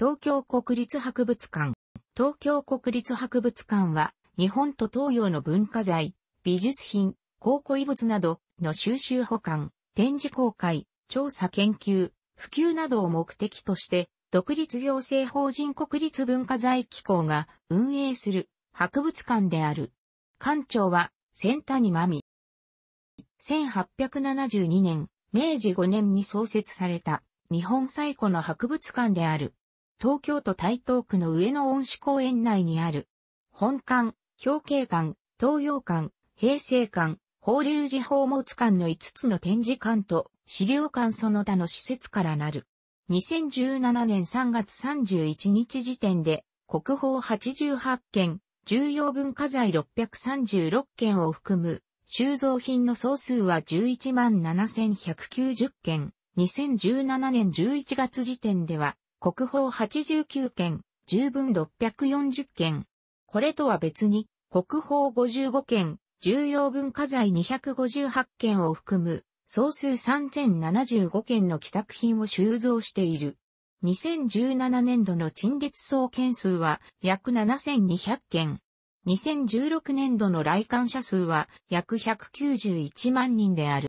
東京国立博物館。東京国立博物館は、日本と東洋の文化財、美術品、考古遺物などの収集保管、展示公開、調査研究、普及などを目的として、独立行政法人国立文化財機構が運営する博物館である。館長は、千谷真美。1872年、明治5年に創設された日本最古の博物館である。東京都台東区の上野恩賜公園内にある、本館、表慶館、東洋館、平成館、法隆寺宝物館の5つの展示館と資料館その他の施設からなる。2017年3月31日時点で国宝88件、重要文化財636件を含む収蔵品の総数は11万7190件。2017年11月時点では国宝89件、十分640件。これとは別に、国宝55件、重要文化財258件を含む、総数3075件の帰宅品を収蔵している。2017年度の陳列総件数は約7200件。2016年度の来館者数は約191万人である。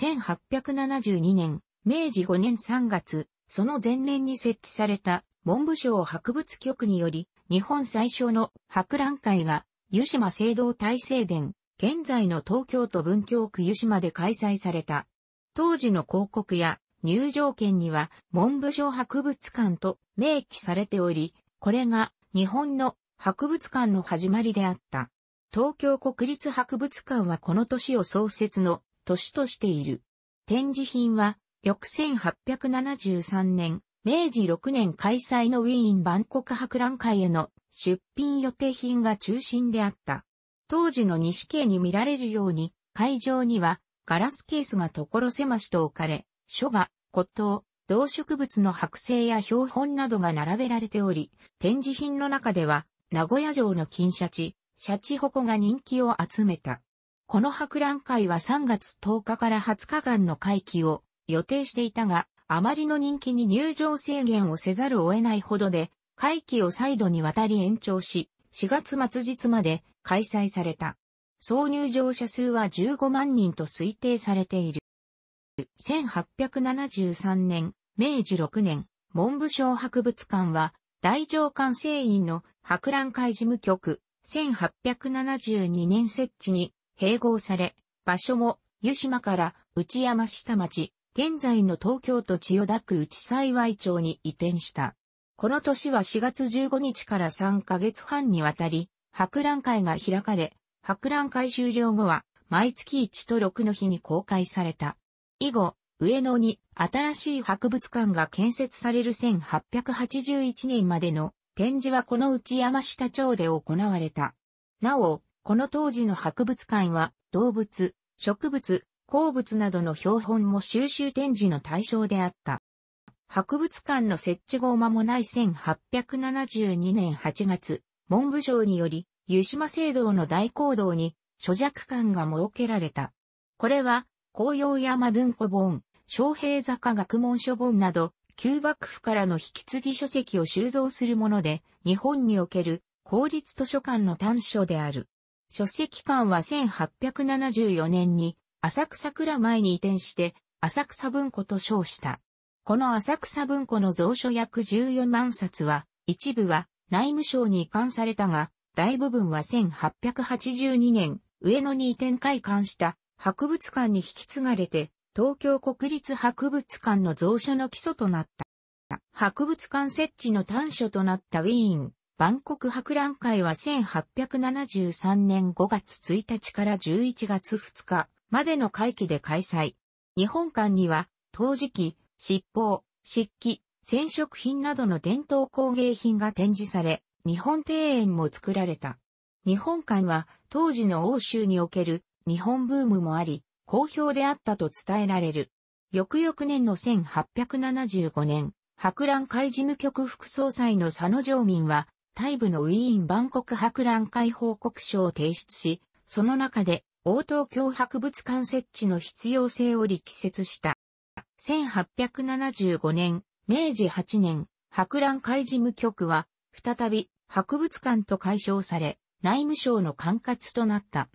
1872年、明治5年3月、その前年に設置された文部省博物局により、日本最初の博覧会が、湯島聖堂大聖殿、現在の東京都文京区湯島で開催された。当時の広告や入場券には文部省博物館と明記されており、これが日本の博物館の始まりであった。東京国立博物館はこの年を創設の年としている。展示品は翌1873年、明治6年開催のウィーン万国博覧会への出品予定品が中心であった。当時の西系に見られるように、会場にはガラスケースが所狭しと置かれ、書画、骨董、動植物の剥製や標本などが並べられており、展示品の中では、名古屋城の金シャチ、シャチホコが人気を集めた。この博覧会は3月10日から20日間の会期を予定していたが、あまりの人気に入場制限をせざるを得ないほどで、会期を再度にわたり延長し、4月末日まで開催された。総入場者数は15万人と推定されている。1873年、明治6年、文部省博物館は、大上官製院の博覧会事務局、1872年設置に併合され、場所も湯島から内山下町、現在の東京都千代田区内幸町に移転した。この年は4月15日から3ヶ月半にわたり、博覧会が開かれ、博覧会終了後は、毎月1と6の日に公開された。以後、上野に新しい博物館が建設される1881年までの展示はこの内山下町で行われた。なお、この当時の博物館は動物、植物、鉱物などの標本も収集展示の対象であった。博物館の設置後間もない1872年8月、文部省により、湯島聖堂の大講堂に、諸弱館が設けられた。これは、紅葉山文庫本、昌平坂学問書本など、旧幕府からの引き継ぎ書籍を収蔵するもので、日本における公立図書館の端緒である。書籍館は1874年に浅草蔵前に移転して、浅草文庫と称した。この浅草文庫の蔵書約14万冊は、一部は内務省に移管されたが、大部分は1882年、上野に移転開館した博物館に引き継がれて、東京国立博物館の蔵書の基礎となった。博物館設置の端緒となったウィーン、万国博覧会は1873年5月1日から11月2日、までの会期で開催。日本館には、陶磁器、七宝、漆器、染色品などの伝統工芸品が展示され、日本庭園も作られた。日本館は当時の欧州における日本ブームもあり、好評であったと伝えられる。翌々年の1875年、博覧会事務局副総裁の佐野常民は、大部のウィーン万国博覧会報告書を提出し、その中で応答京博物館設置の必要性を力説した。1875年、明治8年、博覧会事務局は、再び博物館と解消され、内務省の管轄となった。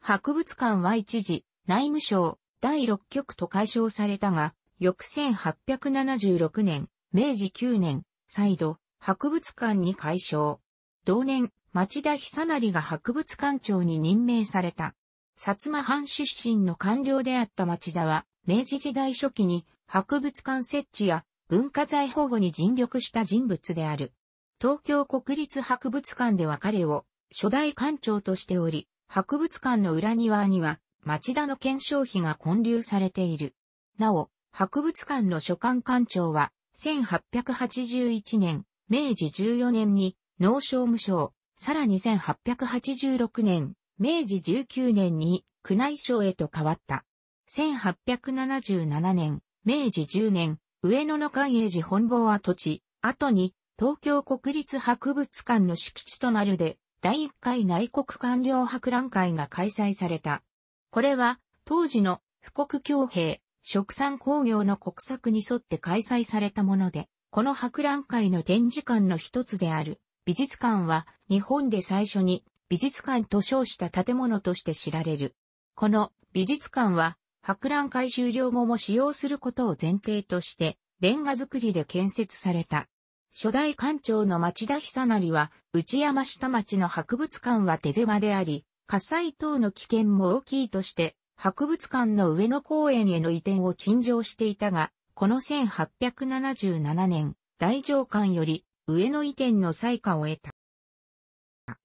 博物館は一時、内務省第6局と解消されたが、翌1876年、明治9年、再度、博物館に解消。同年、町田久成が博物館長に任命された。薩摩藩出身の官僚であった町田は、明治時代初期に博物館設置や文化財保護に尽力した人物である。東京国立博物館では彼を初代館長としており、博物館の裏庭には町田の検証費が混流されている。なお、博物館の所管館長は、1881年、明治14年に農商務省、さらに1886年、明治19年に宮内省へと変わった。1877年、明治10年、上野の寛永寺本坊跡地、後に東京国立博物館の敷地となるで、第1回内国官僚博覧会が開催された。これは、当時の富国強兵、食産工業の国策に沿って開催されたもので、この博覧会の展示館の一つである、美術館は日本で最初に美術館と称した建物として知られる。この美術館は博覧会終了後も使用することを前提としてレンガ造りで建設された。初代館長の町田久成は内山下町の博物館は手狭であり、火災等の危険も大きいとして博物館の上野公園への移転を陳情していたが、この1877年、大城館より上野移転の再火を得た。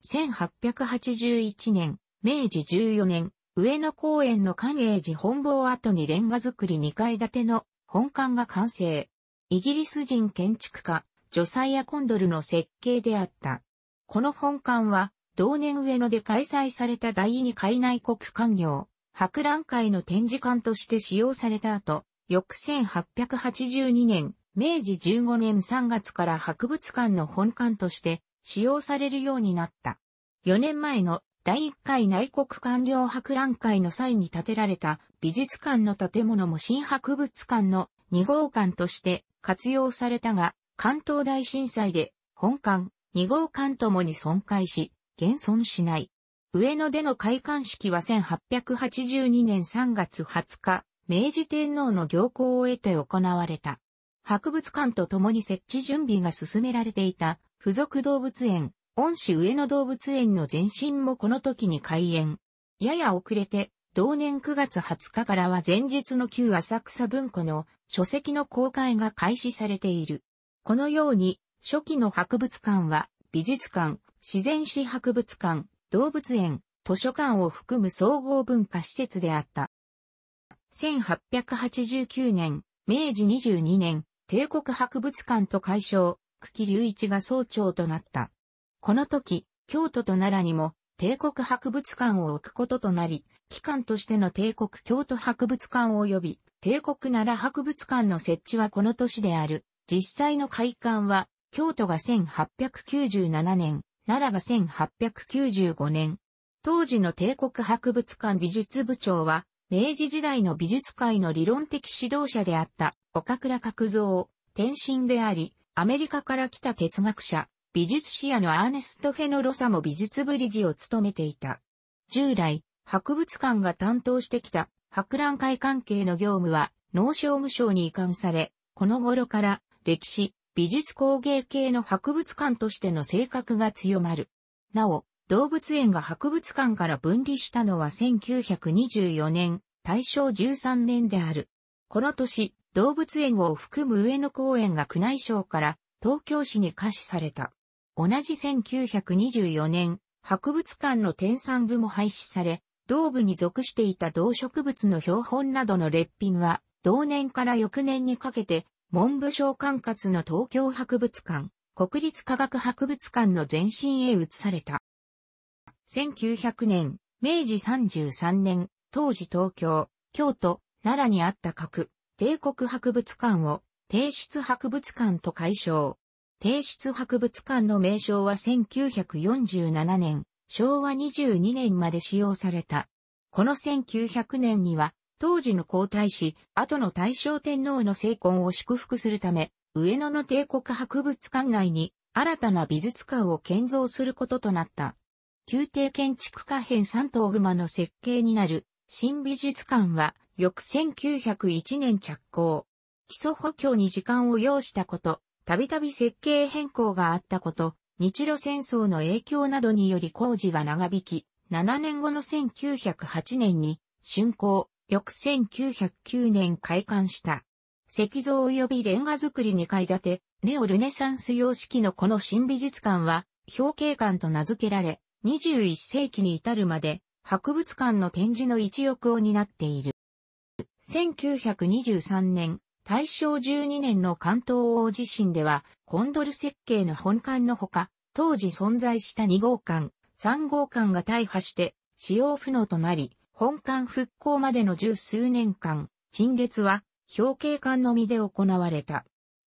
1881年、明治14年、上野公園の寛永寺本坊跡にレンガ造り2階建ての本館が完成。イギリス人建築家、ジョサイア・コンドルの設計であった。この本館は、同年上野で開催された第二海内国官業、博覧会の展示館として使用された後、翌1882年、明治15年3月から博物館の本館として使用されるようになった。4年前の第1回内国官僚博覧会の際に建てられた美術館の建物も新博物館の2号館として活用されたが、関東大震災で本館、2号館ともに損壊し、現存しない。上野での開館式は1882年3月20日、明治天皇の行幸を得て行われた。博物館と共に設置準備が進められていた付属動物園、恩師上野動物園の前身もこの時に開園。やや遅れて、同年9月20日からは前日の旧浅草文庫の書籍の公開が開始されている。このように、初期の博物館は、美術館、自然史博物館、動物園、図書館を含む総合文化施設であった。1889年、明治22年、帝国博物館と解消、久喜隆一が総長となった。この時、京都と奈良にも帝国博物館を置くこととなり、機関としての帝国京都博物館及び帝国奈良博物館の設置はこの年である。実際の開館は、京都が1897年、奈良が1895年。当時の帝国博物館美術部長は、明治時代の美術界の理論的指導者であった岡倉角蔵、天心であり、アメリカから来た哲学者、美術史家のアーネスト・フェノロサも美術部理事を務めていた。従来、博物館が担当してきた博覧会関係の業務は農商務省に移管され、この頃から歴史、美術工芸系の博物館としての性格が強まる。なお、動物園が博物館から分離したのは1924年、大正13年である。この年、動物園を含む上野公園が宮内省から東京市に可視された。同じ1924年、博物館の天産部も廃止され、同部に属していた動植物の標本などの劣品は、同年から翌年にかけて、文部省管轄の東京博物館、国立科学博物館の前身へ移された。1900年、明治33年、当時東京、京都、奈良にあった核、帝国博物館を帝室博物館と解消。帝室博物館の名称は1947年、昭和22年まで使用された。この1900年には、当時の皇太子、後の大正天皇の成婚を祝福するため、上野の帝国博物館内に新たな美術館を建造することとなった。宮廷建築家編三頭熊の設計になる新美術館は翌1901年着工。基礎補強に時間を要したこと、たびたび設計変更があったこと、日露戦争の影響などにより工事は長引き、7年後の1908年に、竣工、翌1909年開館した。石像及びレンガ造り2階建て、ネオルネサンス様式のこの新美術館は、表景館と名付けられ、21世紀に至るまで、博物館の展示の一翼を担っている。1923年、大正12年の関東大地震では、コンドル設計の本館のほか、当時存在した2号館、3号館が大破して、使用不能となり、本館復興までの十数年間、陳列は、表敬館のみで行われた。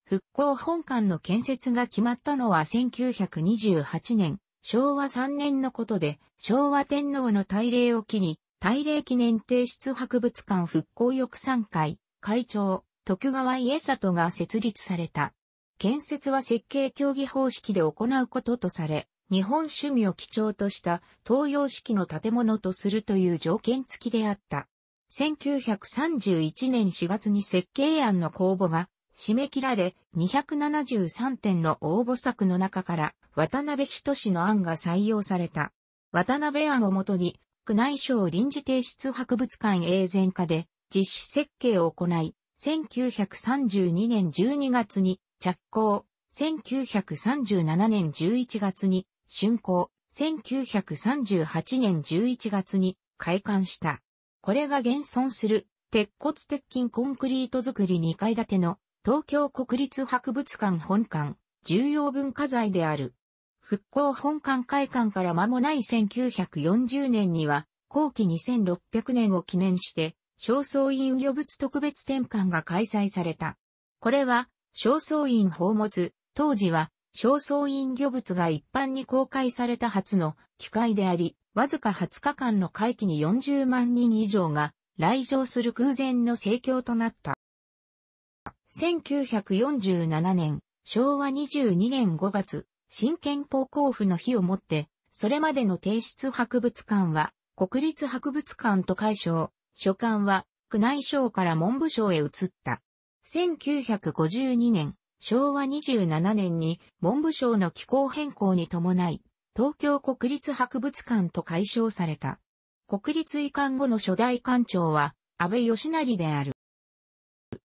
復興本館の建設が決まったのは1928年、昭和3年のことで、昭和天皇の大礼を機に、大礼記念提出博物館復興翼3会、会長、徳川家里が設立された。建設は設計協議方式で行うこととされ、日本趣味を基調とした東洋式の建物とするという条件付きであった。1931年4月に設計案の公募が締め切られ、273点の応募作の中から渡辺氏の案が採用された。渡辺案をもとに宮内省臨時提出博物館永全化で実施設計を行い、1932年12月に着工、1937年11月に竣工、1938年11月に開館した。これが現存する鉄骨鉄筋コンクリート造り2階建ての東京国立博物館本館重要文化財である。復興本館会館から間もない1940年には、後期2600年を記念して、正倉院魚物特別展館が開催された。これは、正倉院宝物、当時は、正倉院魚物が一般に公開された初の機会であり、わずか20日間の会期に40万人以上が来場する空前の盛況となった。1947年、昭和22年5月、新憲法交付の日をもって、それまでの提出博物館は、国立博物館と解消、所管は、宮内省から文部省へ移った。1952年、昭和27年に文部省の機構変更に伴い、東京国立博物館と解消された。国立移管後の初代館長は、安倍義成である。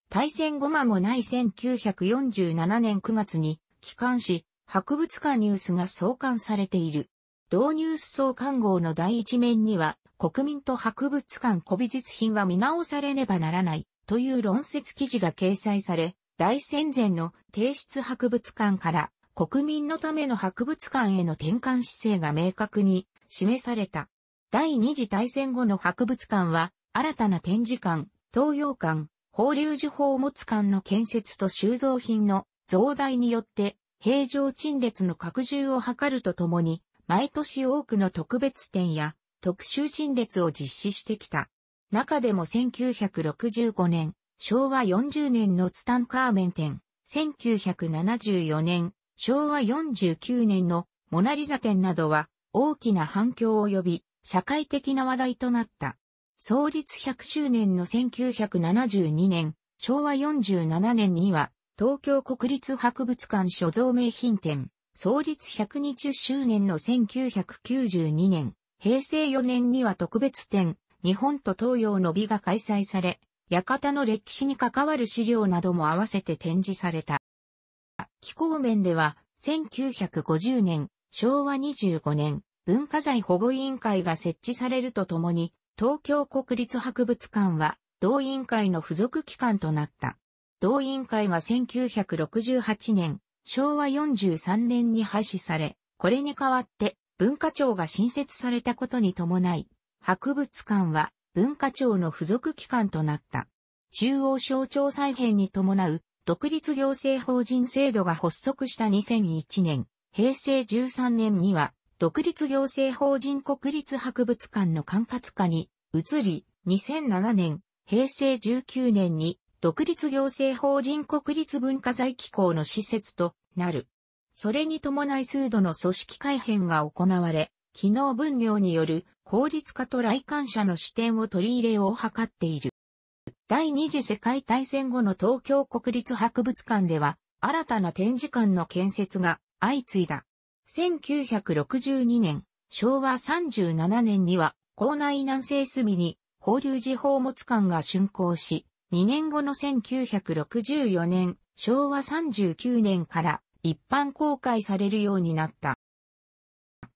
大戦後間もない1947年9月に、帰還し、博物館ニュースが創刊されている。同ニュース創刊号の第一面には、国民と博物館古美術品は見直されねばならない、という論説記事が掲載され、大戦前の提出博物館から国民のための博物館への転換姿勢が明確に示された。第二次大戦後の博物館は、新たな展示館、東洋館、法隆寺宝物館の建設と収蔵品の増大によって平常陳列の拡充を図るとともに、毎年多くの特別展や特集陳列を実施してきた。中でも1965年、昭和40年のツタンカーメン展、1974年、昭和49年のモナリザ展などは大きな反響を呼び、社会的な話題となった。創立100周年の1972年、昭和47年には、東京国立博物館所蔵名品展、創立120周年の1992年、平成4年には特別展、日本と東洋の美が開催され、館の歴史に関わる資料なども合わせて展示された。気候面では、1950年、昭和25年、文化財保護委員会が設置されるとともに、東京国立博物館は、同委員会の付属機関となった。同委員会が1968年、昭和43年に廃止され、これに代わって文化庁が新設されたことに伴い、博物館は文化庁の付属機関となった。中央省庁再編に伴う独立行政法人制度が発足した2001年、平成13年には独立行政法人国立博物館の管轄下に移り、2007年、平成19年に独立行政法人国立文化財機構の施設となる。それに伴い数度の組織改変が行われ、機能分業による効率化と来館者の視点を取り入れを図っている。第二次世界大戦後の東京国立博物館では、新たな展示館の建設が相次いだ。1962年、昭和37年には、校内南西隅に法隆寺宝物館が竣工し、2年後の1964年、昭和39年から一般公開されるようになった。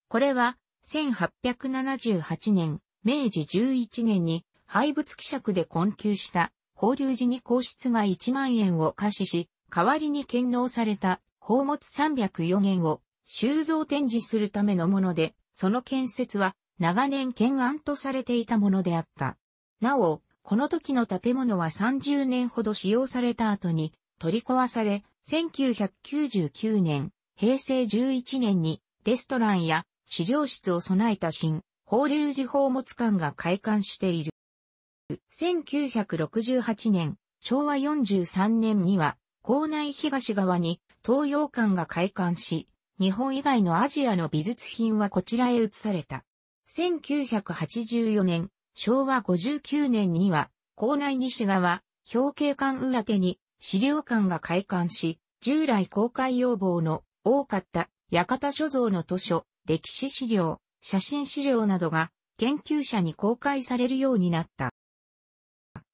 これは、1878年、明治11年に廃物希釈で困窮した法隆寺に皇室が1万円を貸しし、代わりに献納された宝物304円を収蔵展示するためのもので、その建設は長年懸案とされていたものであった。なお、この時の建物は30年ほど使用された後に取り壊され、1999年、平成11年にレストランや資料室を備えた新、法隆寺宝物館が開館している。1968年、昭和43年には、校内東側に東洋館が開館し、日本以外のアジアの美術品はこちらへ移された。1984年、昭和59年には、校内西側、表敬館裏手に資料館が開館し、従来公開要望の多かった館所蔵の図書、歴史資料、写真資料などが研究者に公開されるようになった。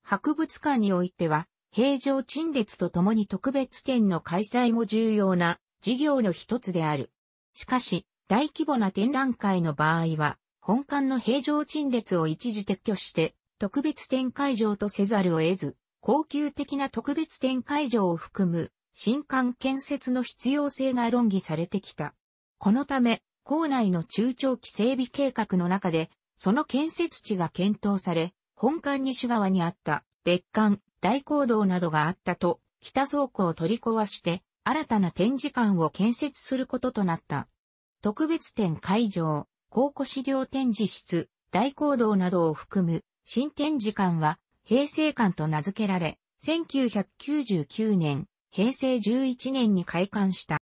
博物館においては、平常陳列とともに特別展の開催も重要な事業の一つである。しかし、大規模な展覧会の場合は、本館の平常陳列を一時撤去して、特別展開場とせざるを得ず、高級的な特別展開場を含む新館建設の必要性が論議されてきた。このため、校内の中長期整備計画の中で、その建設地が検討され、本館西側にあった別館、大講堂などがあったと、北倉庫を取り壊して、新たな展示館を建設することとなった。特別展会場、考古資料展示室、大講堂などを含む新展示館は平成館と名付けられ、1999年、平成11年に開館した。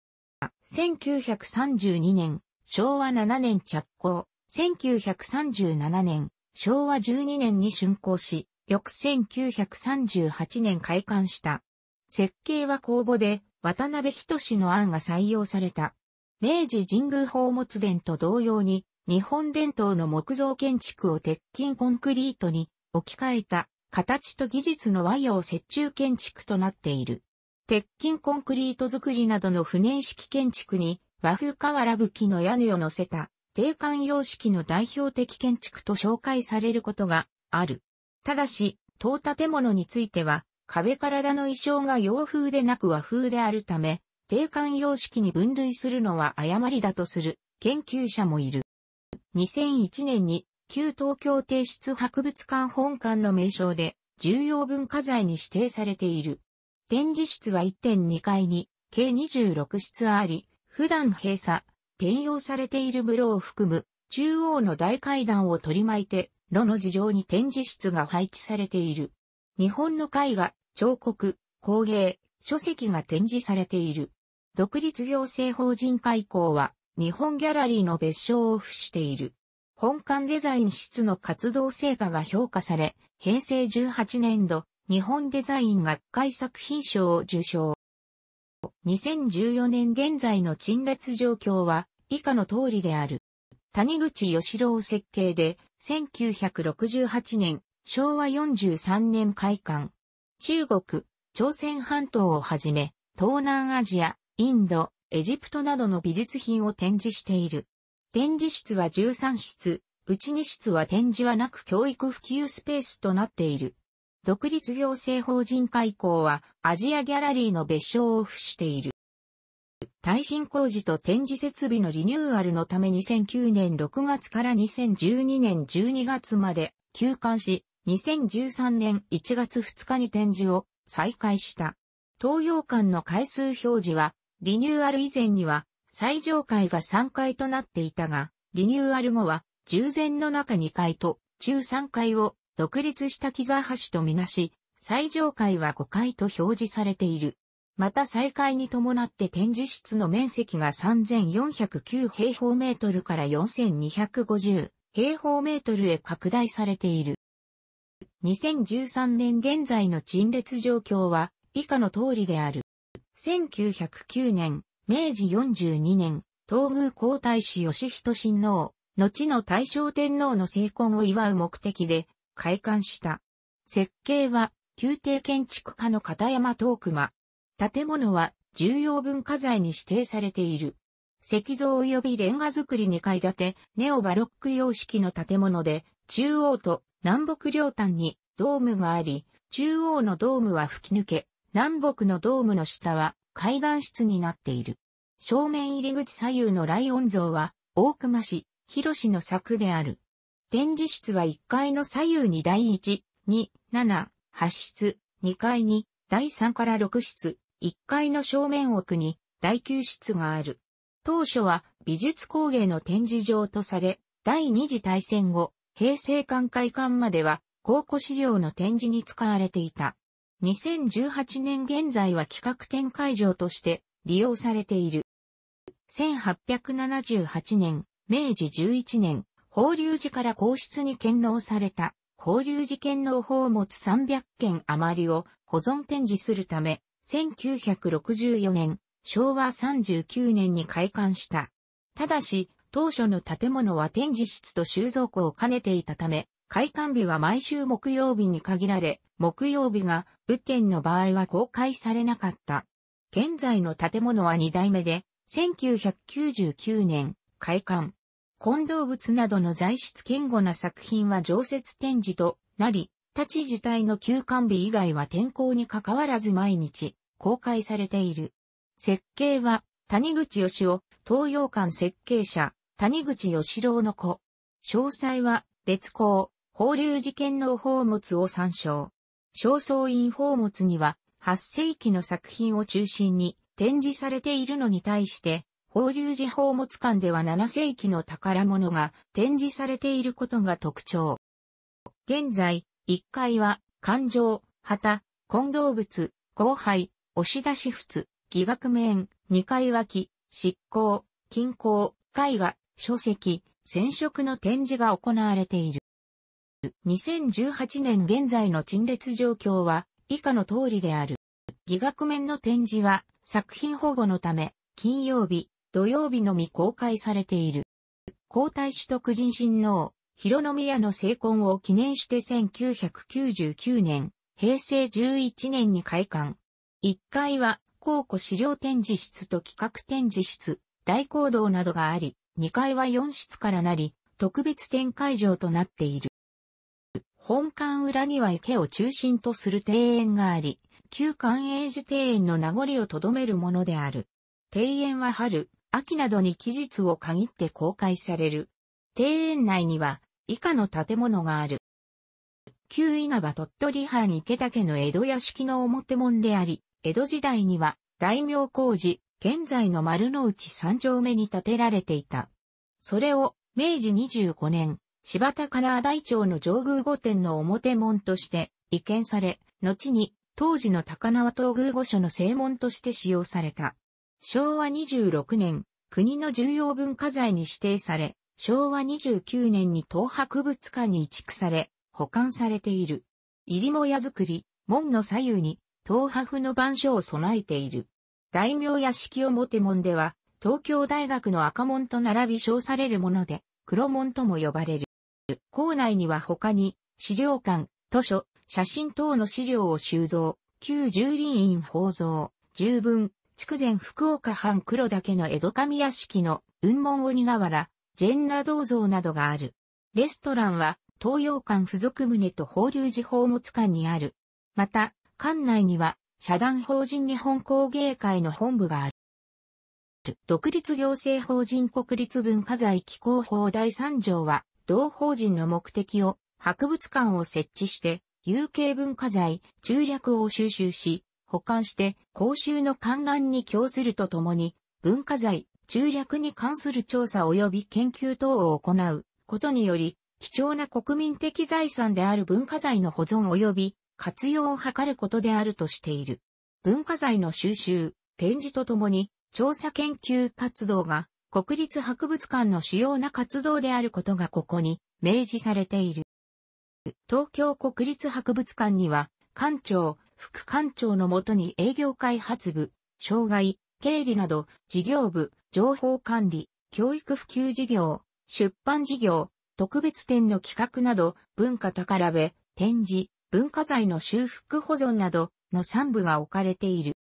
1932年、昭和7年着工、1937年、昭和12年に竣工し、翌1938年開館した。設計は公募で、渡辺仁の案が採用された。明治神宮宝物殿と同様に、日本伝統の木造建築を鉄筋コンクリートに置き換えた形と技術の和洋折衷建築となっている。鉄筋コンクリート作りなどの不燃式建築に和風瓦吹きの屋根を乗せた定款様式の代表的建築と紹介されることがある。ただし、当建物については壁体の意匠が洋風でなく和風であるため、定冠様式に分類するのは誤りだとする研究者もいる。2001年に旧東京帝室博物館本館の名称で重要文化財に指定されている。展示室は1.2階に計26室あり、普段閉鎖、転用されている室を含む中央の大階段を取り巻いて、炉の事情に展示室が配置されている。日本の絵画、彫刻、工芸、書籍が展示されている。独立行政法人会港は、日本ギャラリーの別称を付している。本館デザイン室の活動成果が評価され、平成18年度、日本デザイン学会作品賞を受賞。2014年現在の陳列状況は以下の通りである。谷口義郎設計で1968年昭和43年開館。中国、朝鮮半島をはじめ東南アジア、インド、エジプトなどの美術品を展示している。展示室は13室、うち2室は展示はなく教育普及スペースとなっている。独立行政法人開校はアジアギャラリーの別称を付している。耐震工事と展示設備のリニューアルのため2009年6月から2012年12月まで休館し、2013年1月2日に展示を再開した。東洋館の回数表示はリニューアル以前には最上階が3階となっていたが、リニューアル後は従前の中2階と中3階を独立した木沢橋とみなし、最上階は5階と表示されている。また再開に伴って展示室の面積が3409平方メートルから4250平方メートルへ拡大されている。2013年現在の陳列状況は以下の通りである。1909年、明治42年、東宮皇太子義人親王、後の大正天皇の成婚を祝う目的で、開館した。設計は、宮廷建築家の片山東熊。建物は、重要文化財に指定されている。石像及びレンガ造り2階建て、ネオバロック様式の建物で、中央と南北両端にドームがあり、中央のドームは吹き抜け、南北のドームの下は階段室になっている。正面入り口左右のライオン像は、大熊市、広市の作である。展示室は1階の左右に第1、2、7、8室、2階に、第3から6室、1階の正面奥に、第9室がある。当初は美術工芸の展示場とされ、第二次大戦後、平成館開館までは、考古資料の展示に使われていた。2018年現在は企画展会場として利用されている。1878年、明治11年、法隆寺から皇室に献納された、法隆寺献納宝物300件余りを保存展示するため、1964年、昭和39年に開館した。ただし、当初の建物は展示室と収蔵庫を兼ねていたため、開館日は毎週木曜日に限られ、木曜日が雨天の場合は公開されなかった。現在の建物は2代目で、1999年、開館。混動物などの材質堅固な作品は常設展示となり、立ち自体の休館日以外は天候に関わらず毎日公開されている。設計は谷口義雄、東洋館設計者、谷口義郎の子。詳細は別校、放流事件の宝物を参照。正倉院宝物には、8世紀の作品を中心に展示されているのに対して、法隆寺宝物館では7世紀の宝物が展示されていることが特徴。現在、1階は、感情、旗、混動物、後輩、押し出し仏、疑学面、2階脇、執行、均衡、絵画、書籍、染色の展示が行われている。2018年現在の陳列状況は以下の通りである。疑学面の展示は作品保護のため金曜日、土曜日のみ公開されている。皇太子徳人親王、広宮の成婚を記念して1999年、平成11年に開館。1階は広古資料展示室と企画展示室、大講堂などがあり、2階は4室からなり、特別展開場となっている。本館裏には池を中心とする庭園があり、旧寛永寺庭園の名残をとどめるものである。庭園は春、秋などに期日を限って公開される。庭園内には以下の建物がある。旧稲葉鳥取藩池田家の江戸屋敷の表門であり、江戸時代には大名工事、現在の丸の内三丁目に建てられていた。それを明治25年、柴田から大町の上宮御殿の表門として移建され、後に当時の高輪東宮御所の正門として使用された。昭和26年、国の重要文化財に指定され、昭和29年に東博物館に移築され、保管されている。入りも屋造り、門の左右に、東博の番書を備えている。大名屋敷表門では、東京大学の赤門と並び称されるもので、黒門とも呼ばれる。る。校内には他に、資料館、図書、写真等の資料を収蔵、旧従林院宝蔵、十分、筑前福岡藩黒岳の江戸上屋敷の雲門鬼瓦、ジェンナ銅像などがある。レストランは東洋館付属棟と法隆寺宝物館にある。また、館内には社団法人日本工芸会の本部がある。独立行政法人国立文化財機構法第3条は、同法人の目的を博物館を設置して、有形文化財、中略を収集し、保管して公衆の観覧に供するとともに、文化財、中略に関する調査及び研究等を行うことにより、貴重な国民的財産である文化財の保存及び活用を図ることであるとしている。文化財の収集、展示とともに調査研究活動が国立博物館の主要な活動であることがここに明示されている。東京国立博物館には、館長、副館長のもとに営業開発部、障害、経理など、事業部、情報管理、教育普及事業、出版事業、特別展の企画など、文化宝部、展示、文化財の修復保存などの3部が置かれている。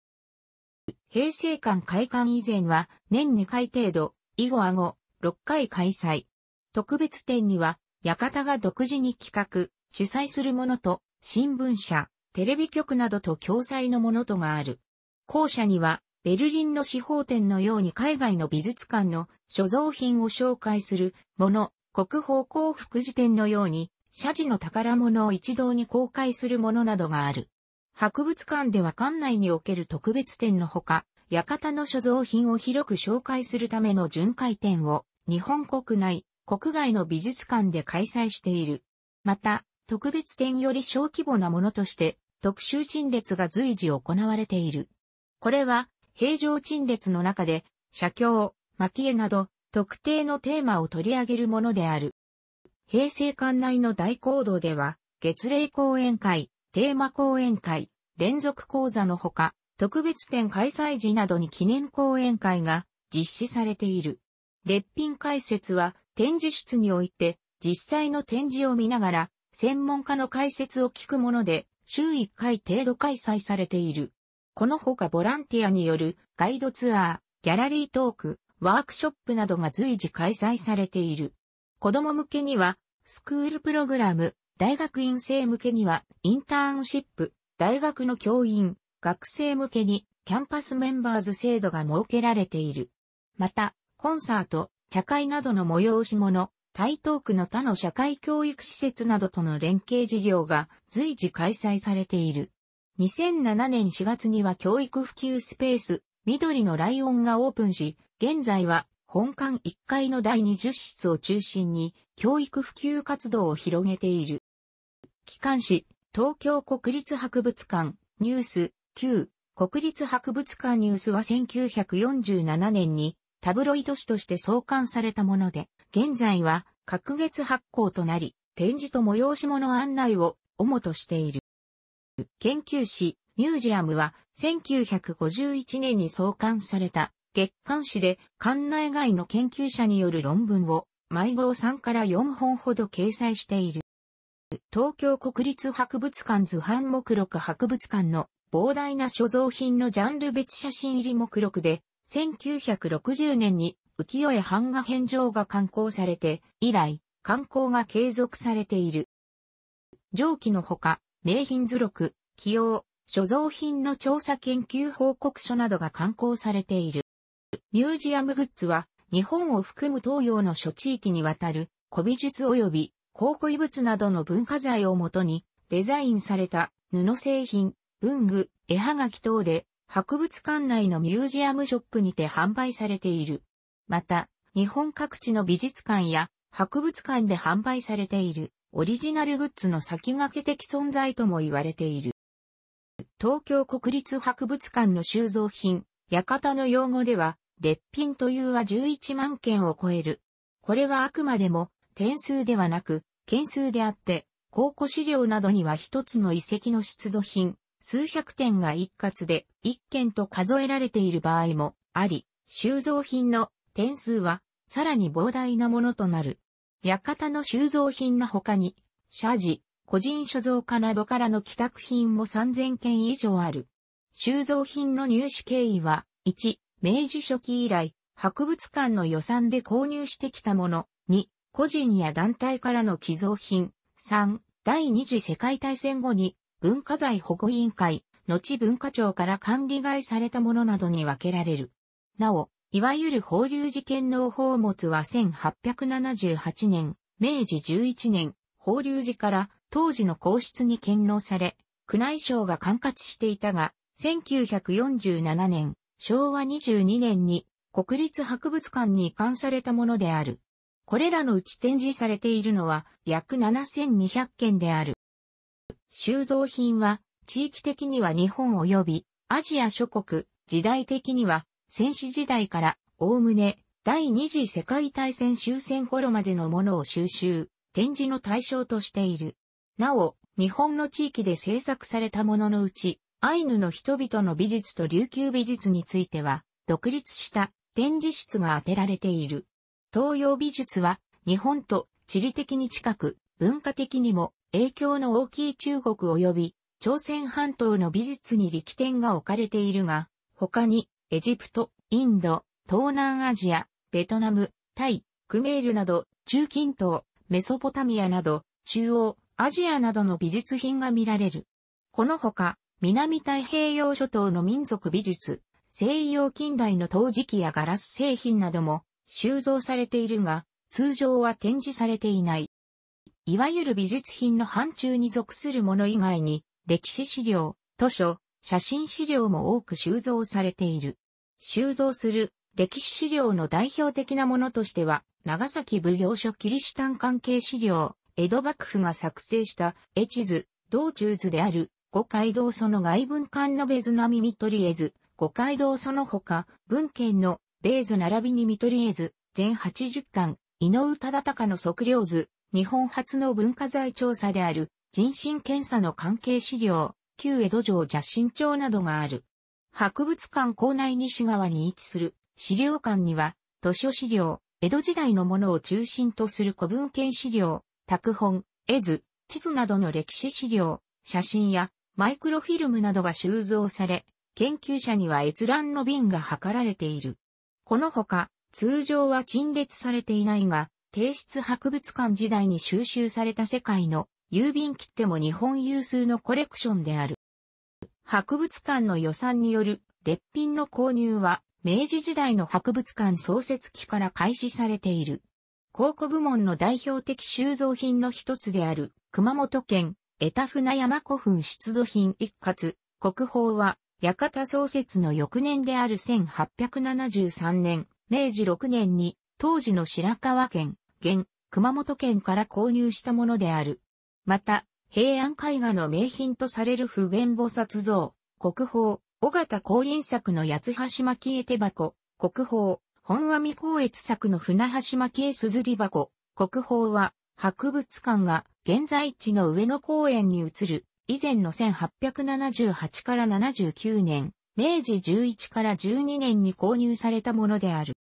平成館開館以前は年2回程度以後あ後、6回開催。特別展には、館が独自に企画、主催するものと、新聞社、テレビ局などと共催のものとがある。後者には、ベルリンの司法展のように海外の美術館の所蔵品を紹介するもの、国宝幸福寺展のように、社寺の宝物を一堂に公開するものなどがある。博物館では館内における特別展のほか、館の所蔵品を広く紹介するための巡回展を日本国内、国外の美術館で開催している。また、特別展より小規模なものとして特集陳列が随時行われている。これは平常陳列の中で写経、蒔絵など特定のテーマを取り上げるものである。平成館内の大講堂では月例講演会、テーマ講演会、連続講座のほか、特別展開催時などに記念講演会が実施されている。列品解説は展示室において実際の展示を見ながら専門家の解説を聞くもので週1回程度開催されている。このほかボランティアによるガイドツアー、ギャラリートーク、ワークショップなどが随時開催されている。子供向けにはスクールプログラム、大学院生向けにはインターンシップ、大学の教員、学生向けにキャンパスメンバーズ制度が設けられている。また、コンサート、茶会などの催し物、台東区の他の社会教育施設などとの連携事業が随時開催されている。2007年4月には教育普及スペース、緑のライオンがオープンし、現在は本館1階の第20室を中心に教育普及活動を広げている。機関紙、東京国立博物館、ニュース、9、国立博物館ニュースは1947年にタブロイド紙として創刊されたもので、現在は隔月発行となり、展示と催し物案内を主としている。研究誌、ミュージアムは1951年に創刊された月刊誌で館内外の研究者による論文を毎号3から4本ほど掲載している。東京国立博物館図版目録博物館の膨大な所蔵品のジャンル別写真入り目録で、1960年に浮世絵版画返上が刊行されて、以来、刊行が継続されている。上記のほか、名品図録、起用、所蔵品の調査研究報告書などが刊行されている。ミュージアムグッズは、日本を含む東洋の諸地域にわたる古美術及び考古遺物などの文化財をもとにデザインされた布製品、文具、絵はがき等で、博物館内のミュージアムショップにて販売されている。また、日本各地の美術館や博物館で販売されているオリジナルグッズの先駆け的存在とも言われている。東京国立博物館の収蔵品、館の用語では、劣品というは11万件を超える。これはあくまでも点数ではなく、件数であって、考古資料などには一つの遺跡の出土品、数百点が一括で一件と数えられている場合もあり、収蔵品の点数はさらに膨大なものとなる。館の収蔵品の他に、社寺、個人所蔵家などからの帰宅品も3000件以上ある。収蔵品の入手経緯は、1、明治初期以来、博物館の予算で購入してきたもの、2、個人や団体からの寄贈品、3、第二次世界大戦後に文化財保護委員会、後文化庁から管理外されたものなどに分けられる。なお、いわゆる法隆寺県の宝物は1878年、明治11年、法隆寺から当時の皇室に献納され、宮内省が管轄していたが、1947年、昭和22年に国立博物館に移管されたものである。これらのうち展示されているのは約7200件である。収蔵品は、地域的には日本及びアジア諸国、時代的には戦死時代から、おおむね第二次世界大戦終戦頃までのものを収集、展示の対象としている。なお、日本の地域で制作されたもののうち、アイヌの人々の美術と琉球美術については、独立した展示室が当てられている。東洋美術は、日本と地理的に近く、文化的にも影響の大きい中国及び朝鮮半島の美術に力点が置かれているが、他にエジプト、インド、東南アジア、ベトナム、タイ、クメールなど中近東、メソポタミアなど中央、アジアなどの美術品が見られる。このほか、南太平洋諸島の民族美術、西洋近代の陶磁器やガラス製品なども収蔵されているが、通常は展示されていない。いわゆる美術品の範疇に属するもの以外に、歴史資料、図書、写真資料も多く収蔵されている。収蔵する歴史資料の代表的なものとしては、長崎奉行所キリシタン関係資料、江戸幕府が作成した絵地図、道中図である、五街道その外文館のベズ並み見取り絵図、五街道その他、文献のベ図ズ並びに見取り絵図、全80巻、井上忠敬の測量図、日本初の文化財調査である人身検査の関係資料、旧江戸城邪神町などがある。博物館構内西側に位置する資料館には、図書資料、江戸時代のものを中心とする古文献資料、拓本、絵図、地図などの歴史資料、写真やマイクロフィルムなどが収蔵され、研究者には閲覧の便が図られている。このほか、通常は陳列されていないが、帝室博物館時代に収集された世界の郵便切手も日本有数のコレクションである。博物館の予算による列品の購入は明治時代の博物館創設期から開始されている。考古部門の代表的収蔵品の一つである熊本県江田船山古墳出土品一括国宝は館創設の翌年である1873年明治6年に当時の白川県、現、熊本県から購入したものである。また、平安絵画の名品とされる普賢菩薩像、国宝、尾形光林作の八橋巻絵手箱、国宝、本阿弥光悦作の船橋巻絵すずり箱、国宝は、博物館が現在地の上野公園に移る、以前の1878から79年、明治11から12年に購入されたものである。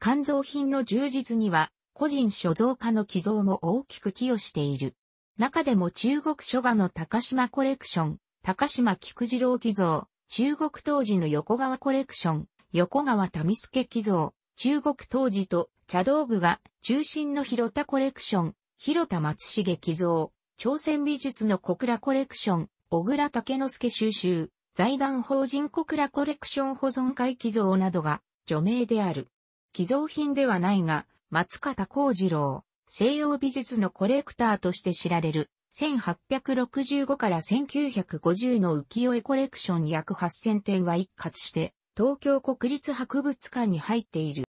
肝臓品の充実には、個人所蔵家の寄贈も大きく寄与している。中でも中国書画の高島コレクション、高島菊次郎寄贈、中国当時の横川コレクション、横川民助寄贈、中国当時と茶道具が中心の広田コレクション、広田松重寄贈、朝鮮美術の小倉コレクション、小倉竹之助収集、財団法人小倉コレクション保存会寄贈などが除名である。寄贈品ではないが、松方幸次郎、西洋美術のコレクターとして知られる、1865から1950の浮世絵コレクション約8000点は一括して、東京国立博物館に入っている。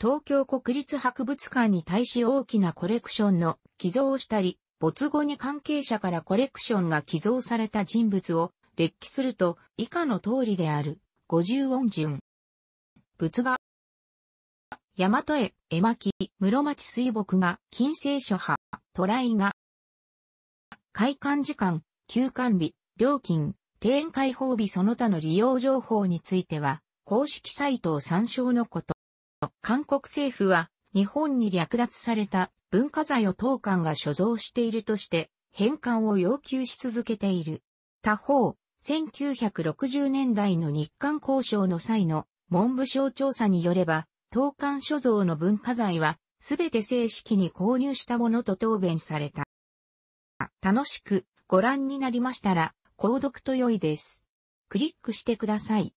東京国立博物館に対し大きなコレクションの寄贈をしたり、没後に関係者からコレクションが寄贈された人物を列記すると以下の通りである。50音順。仏画、大和絵、絵巻、室町水墨画、金星書派、渡来画。開館時間、休館日、料金、庭園開放日その他の利用情報については、公式サイトを参照のこと。韓国政府は、日本に略奪された文化財を当館が所蔵しているとして、返還を要求し続けている。他方、1960年代の日韓交渉の際の文部省調査によれば、当館所蔵の文化財は、すべて正式に購入したものと答弁された。楽しくご覧になりましたら、購読と良いです。クリックしてください。